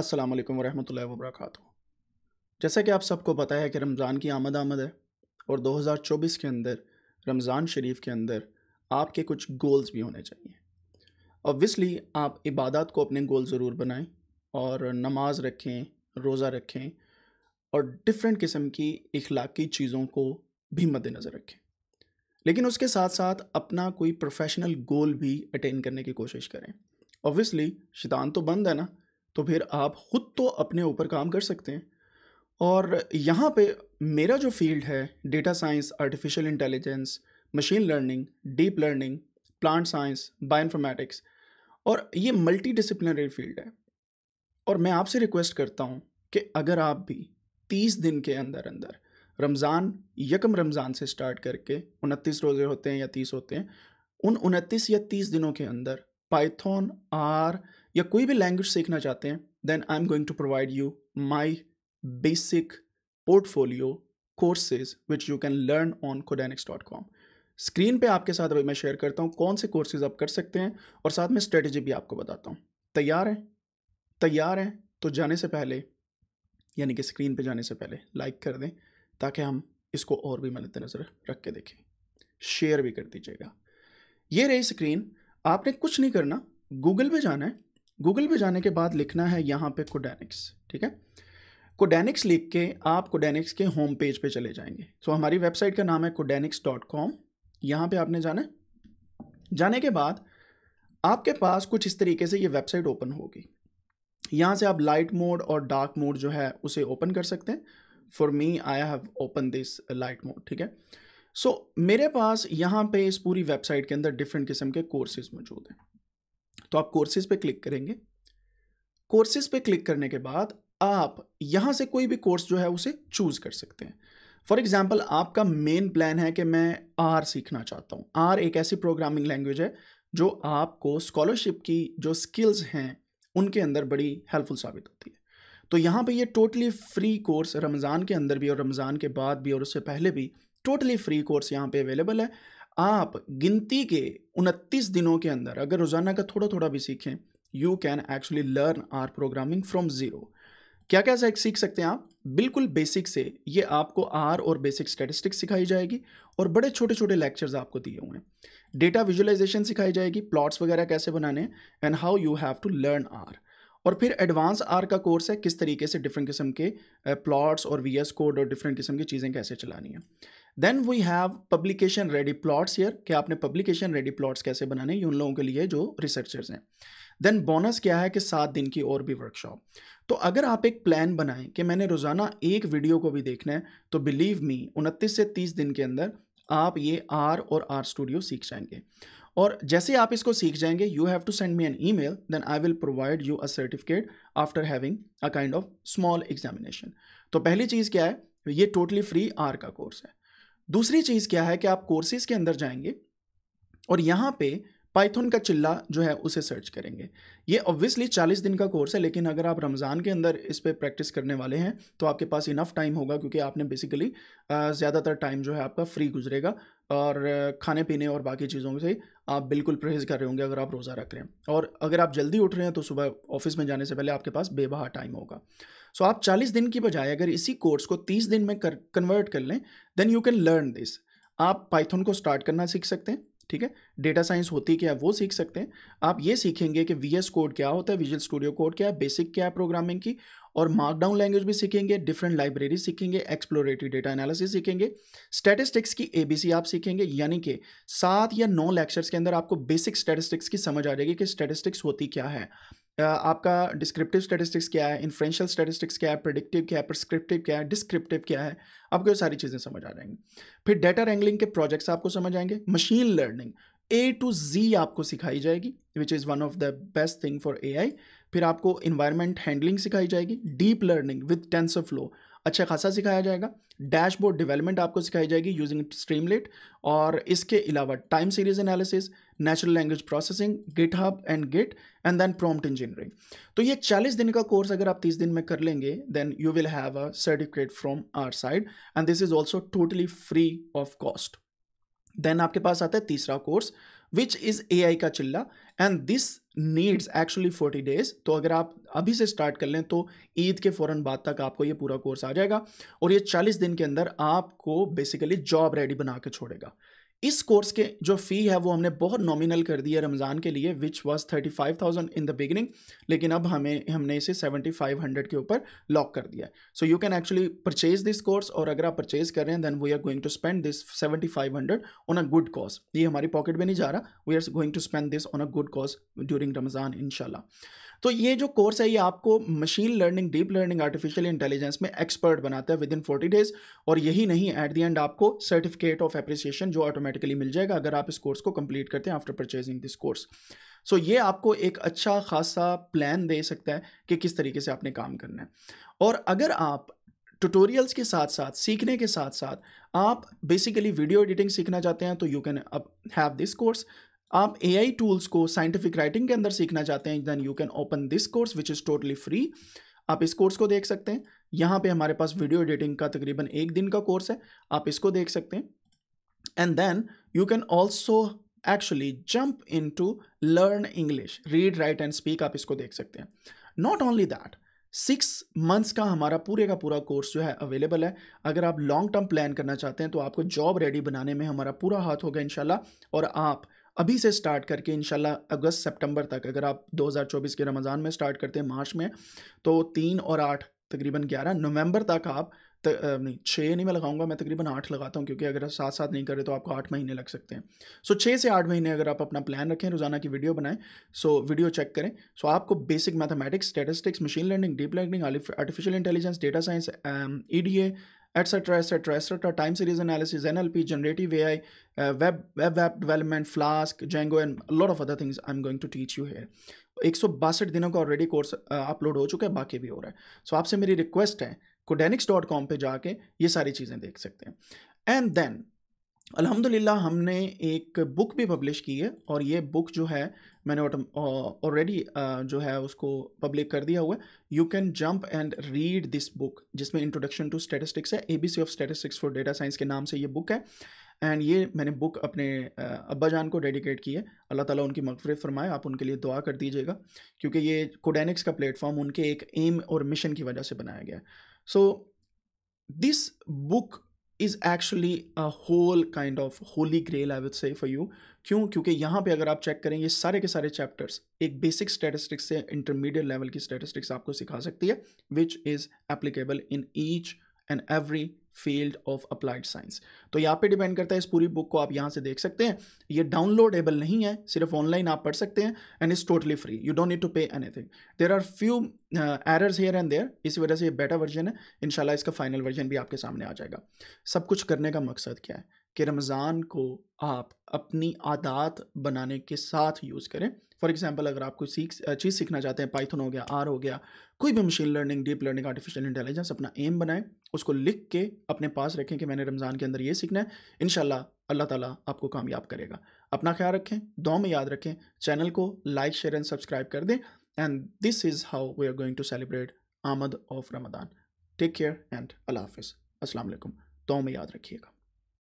अस्सलाम वालेकुम वरहमतुल्लाहि वबरकत जैसा कि आप सबको पता है कि रमज़ान की आमद आमद है और 2024 के अंदर रमज़ान शरीफ के अंदर आपके कुछ गोल्स भी होने चाहिए ऑब्वियसली आप इबादत को अपने गोल ज़रूर बनाएं और नमाज रखें रोज़ा रखें और डिफरेंट किस्म की इखलाकी चीज़ों को भी मद्दनज़र रखें लेकिन उसके साथ साथ अपना कोई प्रोफेशनल गोल भी अटेन करने की कोशिश करें ऑब्वियसली शैतान तो बंद है ना तो फिर आप ख़ुद तो अपने ऊपर काम कर सकते हैं और यहाँ पे मेरा जो फील्ड है data science artificial intelligence machine learning deep learning plant science bioinformatics और ये मल्टी डिसिप्लिनरी फील्ड है और मैं आपसे रिक्वेस्ट करता हूँ कि अगर आप भी तीस दिन के अंदर अंदर रमज़ान यकम रमज़ान से स्टार्ट करके उनतीस रोज़े होते हैं या तीस होते हैं उन उनतीस या तीस दिनों के अंदर पाइथन आर या कोई भी लैंग्वेज सीखना चाहते हैं then I am going to provide you my basic portfolio courses which you can learn on Codanics dot com screen पर आपके साथ अभी मैं शेयर करता हूँ कौन से कोर्सेज आप कर सकते हैं और साथ में स्ट्रेटजी भी आपको बताता हूँ तैयार हैं तैयार हैं तो जाने से पहले यानी कि स्क्रीन पे जाने से पहले लाइक कर दें ताकि हम इसको और भी मद्देनज़र रख के देखें शेयर भी कर दीजिएगा ये रही स्क्रीन आपने कुछ नहीं करना गूगल पे जाना है गूगल पे जाने के बाद लिखना है यहाँ पे कोडेनिक्स ठीक है कोडेनिक्स लिख के आप कोडेनिक्स के होम पेज पे चले जाएंगे सो so, हमारी वेबसाइट का नाम है कोडेनिक्स डॉट कॉम यहाँ पर आपने जाना है जाने के बाद आपके पास कुछ इस तरीके से ये वेबसाइट ओपन होगी यहाँ से आप लाइट मोड और डार्क मोड जो है उसे ओपन कर सकते हैं for me I have open this light mode ठीक है सो so, मेरे पास यहाँ पे इस पूरी वेबसाइट के अंदर डिफरेंट किस्म के कोर्सेज मौजूद हैं तो आप कोर्सेज पे क्लिक करेंगे कोर्सेज पे क्लिक करने के बाद आप यहाँ से कोई भी कोर्स जो है उसे चूज़ कर सकते हैं फॉर एग्जाम्पल आपका मेन प्लान है कि मैं आर सीखना चाहता हूँ आर एक ऐसी प्रोग्रामिंग लैंग्वेज है जो आपको स्कॉलरशिप की जो स्किल्स हैं उनके अंदर बड़ी हेल्पफुल साबित होती है तो यहाँ पे ये टोटली फ्री कोर्स रमज़ान के अंदर भी और रमज़ान के बाद भी और उससे पहले भी टोटली फ्री कोर्स यहाँ पे अवेलेबल है आप गिनती के उनतीस दिनों के अंदर अगर रोज़ाना का थोड़ा थोड़ा भी सीखें you can actually learn R programming from zero क्या क्या सीख सकते हैं आप बिल्कुल बेसिक से ये आपको आर और बेसिक स्टेटिस्टिक्स सिखाई जाएगी और बड़े छोटे छोटे लेक्चर्स आपको दिए हुए हैं डेटा विजुअलाइजेशन सिखाई जाएगी प्लॉट्स वगैरह कैसे बनाने and how you have to learn R और फिर एडवांस आर का कोर्स है किस तरीके से डिफरेंट किस्म के प्लॉट्स और वी एस कोड और डिफरेंट किस्म की चीज़ें कैसे चलानी है then we have publication ready plots here कि आपने पब्लिकेशन रेडी प्लॉट्स कैसे बनाने ये उन लोगों के लिए जो रिसर्चर्स हैं देन बोनस क्या है कि सात दिन की और भी वर्कशॉप तो अगर आप एक प्लान बनाएं कि मैंने रोज़ाना एक वीडियो को भी देखना है तो बिलीव मी उनतीस से तीस दिन के अंदर आप ये आर और आर स्टूडियो सीख जाएंगे और जैसे आप इसको सीख जाएंगे you have to send me an email then I will provide you a certificate after having a kind of small examination तो पहली चीज़ क्या है ये टोटली फ्री आर का कोर्स है दूसरी चीज़ क्या है कि आप कोर्सेज के अंदर जाएंगे और यहाँ पे पाइथन का चिल्ला जो है उसे सर्च करेंगे ये ऑब्वियसली चालीस दिन का कोर्स है लेकिन अगर आप रमज़ान के अंदर इस पर प्रैक्टिस करने वाले हैं तो आपके पास इनफ टाइम होगा क्योंकि आपने बेसिकली ज़्यादातर टाइम जो है आपका फ्री गुजरेगा और खाने पीने और बाकी चीज़ों से आप बिल्कुल परहेज़ कर रहे होंगे अगर आप रोज़ा रख रहे हैं और अगर आप जल्दी उठ रहे हैं तो सुबह ऑफिस में जाने से पहले आपके पास बेबहा टाइम होगा सो so आप 40 दिन की बजाय अगर इसी कोर्स को 30 दिन में कर कन्वर्ट कर लें then you can learn this आप पाइथन को स्टार्ट करना सीख सकते हैं ठीक है डेटा साइंस होती क्या है वो सीख सकते हैं आप ये सीखेंगे कि वी एस कोड क्या होता है विजुअल स्टूडियो कोड क्या है बेसिक क्या है प्रोग्रामिंग की और मार्कडाउन लैंग्वेज भी सीखेंगे डिफरेंट लाइब्रेरी सीखेंगे एक्सप्लोरेटरी डेटा एनालिसिस सीखेंगे स्टेटिस्टिक्स की सी आप सीखेंगे यानी कि सात या नौ लेक्चर्स के अंदर आपको बेसिक स्टेटिस्टिक्स की समझ आ जाएगी कि स्टेटिस्टिक्स होती क्या है आपका डिस्क्रिप्टिव स्टैटिस्टिक्स क्या है इन्फ्रेंशियल स्टैटिस्टिक्स क्या है प्रडिक्टिव क्या है प्रिस्क्रिप्टिव क्या है डिस्क्रिप्टिव क्या है आपको ये सारी चीज़ें समझ आ जाएंगी फिर डेटा रैंगलिंग के प्रोजेक्ट्स आपको समझ आएंगे machine learning A to Z आपको सिखाई जाएगी which is one of the best thing for A I फिर आपको इन्वायरमेंट हैंडलिंग सिखाई जाएगी deep learning with of flow अच्छा खासा सिखाया जाएगा डैशबोर्ड डेवलपमेंट आपको सिखाई जाएगी यूजिंग स्ट्रीमलेट और इसके अलावा time series analysis natural language processing GitHub and Git and then prompt engineering तो ये चालीस दिन का कोर्स अगर आप तीस दिन में कर लेंगे then you will have a certificate from our side and this is also totally free of cost then आपके पास आता है तीसरा course which is a I का चिल्ला and this needs actually forty days तो अगर आप अभी से स्टार्ट कर लें तो ईद के फ़ौरन बाद तक आपको ये पूरा कोर्स आ जाएगा और ये चालीस दिन के अंदर आपको बेसिकली जॉब रेडी बना के छोड़ेगा इस कोर्स के जो फ़ी है वो हमने बहुत नॉमिनल कर दी है रमज़ान के लिए which was thirty five thousand in the beginning लेकिन अब हमें हमने इसे सेवेंटी फाइव हंड्रेड के ऊपर लॉक कर दिया है so you can actually purchase this course और अगर आप परचेज कर रहे हैं then we are going to spend this seventy five hundred on a good cause ये हमारी पॉकेट में नहीं जा रहा we are going to spend this on a good cause during Ramzan इनशाला तो ये जो कोर्स है ये आपको machine learning deep learning artificial intelligence में एक्सपर्ट बनाता है विद इन फोर्टी डेज और यही नहीं एट दी एंड आपको सर्टिफिकेट ऑफ एप्रिसिएशन जो ऑटोमेटिकली मिल जाएगा अगर आप इस कोर्स को कंप्लीट करते हैं after purchasing this course so ये आपको एक अच्छा खासा प्लान दे सकता है कि किस तरीके से आपने काम करना है और अगर आप ट्यूटोरियल्स के साथ साथ सीखने के साथ साथ आप बेसिकली वीडियो एडिटिंग सीखना चाहते हैं तो यू कैन अब हैव दिस कोर्स आप ए आई टूल्स को साइंटिफिक राइटिंग के अंदर सीखना चाहते हैं then you can open this course which is totally free आप इस कोर्स को देख सकते हैं यहाँ पे हमारे पास वीडियो एडिटिंग का तकरीबन एक दिन का कोर्स है आप इसको देख सकते हैं and then you can also actually jump in to learn English read write and speak आप इसको देख सकते हैं not only that six months का हमारा पूरे का पूरा कोर्स जो है अवेलेबल है अगर आप लॉन्ग टर्म प्लान करना चाहते हैं तो आपको जॉब रेडी बनाने में हमारा पूरा हाथ होगा इनशाला और आप अभी से स्टार्ट करके इनशाला अगस्त सितंबर तक अगर आप 2024 के रमज़ान में स्टार्ट करते हैं मार्च में तो तीन और आठ तकरीबन ग्यारह नवंबर तक आप त, नहीं छः नहीं मैं लगाऊंगा मैं तकरीबन आठ लगाता हूँ क्योंकि अगर आप साथ साथ नहीं करें तो आपको आठ महीने लग सकते हैं सो छः से आठ महीने अगर आप अपना प्लान रखें रोज़ाना की वीडियो बनाएं सो वीडियो चेक करें सो आपको basic mathematics statistics machine learning deep learning artificial intelligence data science E D A etc etc etc time series analysis nlp generative ai uh, web web app development flask django and a lot of other things i'm going to teach you here 162 दिनों का already course upload हो चुका है बाकी भी हो रहा है सो so, आपसे मेरी रिक्वेस्ट है कोडेनिक्स डॉट कॉम पर जाके ये सारी चीज़ें देख सकते हैं एंड देन अल्हम्दुलिल्लाह हमने एक बुक भी पब्लिश की है और ये बुक जो है मैंने ऑलरेडी जो है उसको पब्लिक कर दिया हुआ है you can jump and read this book जिसमें इंट्रोडक्शन टू स्टैटिस्टिक्स है ABC of statistics for data science के नाम से ये बुक है एंड ये मैंने बुक अपने अब्बा जान को डेडिकेट की है अल्लाह ताला उनकी मगफरत फरमाए आप उनके लिए दुआ कर दीजिएगा क्योंकि ये कोडेनिक्स का प्लेटफॉर्म उनके एक एम और मिशन की वजह से बनाया गया है so this book is actually a whole kind of holy grail I would say for you क्यों क्योंकि यहाँ पे अगर आप चेक करें ये सारे के सारे चैप्टर्स एक बेसिक स्टेटिस्टिक्स से इंटरमीडिएट लेवल की स्टैटिस्टिक्स आपको सिखा सकती है which is applicable in each and every field of applied science तो यहाँ पे डिपेंड करता है इस पूरी बुक को आप यहाँ से देख सकते हैं ये डाउनलोडेबल नहीं है सिर्फ ऑनलाइन आप पढ़ सकते हैं and is totally free you don't need to pay anything there are few errors here and there इसी वजह से ये बेटर वर्जन है इनशाला इसका फाइनल वर्जन भी आपके सामने आ जाएगा सब कुछ करने का मकसद क्या है कि रमज़ान को आप अपनी आदत बनाने के साथ यूज़ करें फॉर एग्जाम्पल अगर आप कोई सीख चीज़ सीखना चाहते हैं पाइथन हो गया आर हो गया कोई भी machine learning deep learning artificial intelligence अपना एम बनाएं उसको लिख के अपने पास रखें कि मैंने रमज़ान के अंदर ये सीखना है इन अल्लाह ताला आपको कामयाब करेगा अपना ख्याल रखें दो में याद रखें चैनल को लाइक शेयर एंड सब्सक्राइब कर दें and this is how we are going to celebrate आमद of Ramadan take care and Allah हाफिज़ असल दो में याद रखिएगा